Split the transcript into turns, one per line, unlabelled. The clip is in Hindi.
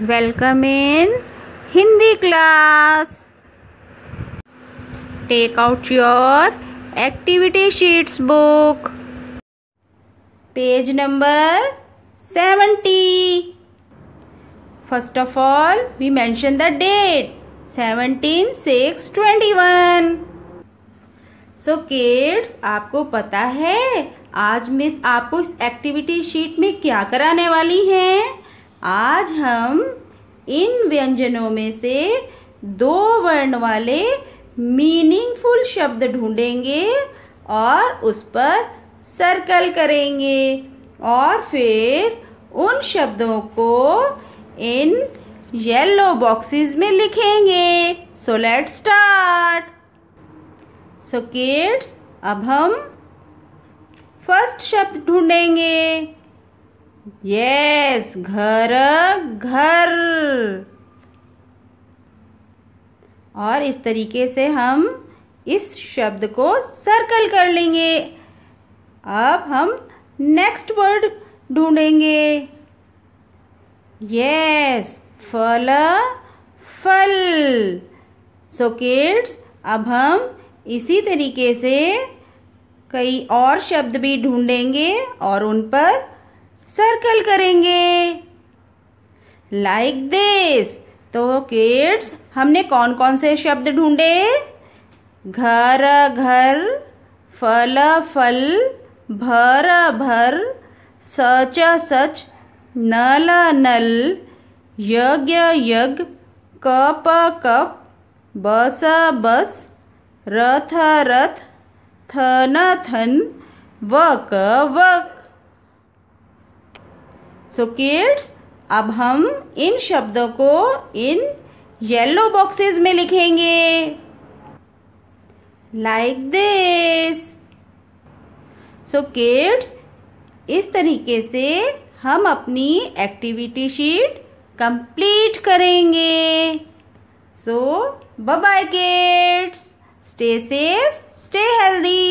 welcome in Hindi class take out your activity sheets book page number seventy first of all we mention the date seventeen six twenty one so kids आपको पता है आज मिस आपको इस एक्टिविटी शीट में क्या कराने वाली है आज हम इन व्यंजनों में से दो वर्ण वाले मीनिंगफुल शब्द ढूंढेंगे और उस पर सर्कल करेंगे और फिर उन शब्दों को इन येलो बॉक्सेस में लिखेंगे so let start so kids अब हम फर्स्ट शब्द ढूंढेंगे यस घर घर और इस तरीके से हम इस शब्द को सर्कल कर लेंगे अब हम नेक्स्ट वर्ड ढूंढेंगे यस फल फल सो किड्स अब हम इसी तरीके से कई और शब्द भी ढूंढेंगे और उन पर सर्कल करेंगे लाइक दिस तो किड्स हमने कौन कौन से शब्द ढूंढे घर घर फल फल भर भर सच सच नल नल यज्ञ यज्ञ कप कप बस बस रथ रथ थन थन वक वक सो किड्स अब हम इन शब्दों को इन येलो बॉक्सेस में लिखेंगे लाइक दिस सो किड्स इस तरीके से हम अपनी एक्टिविटी शीट कंप्लीट करेंगे so bye bye kids stay safe stay healthy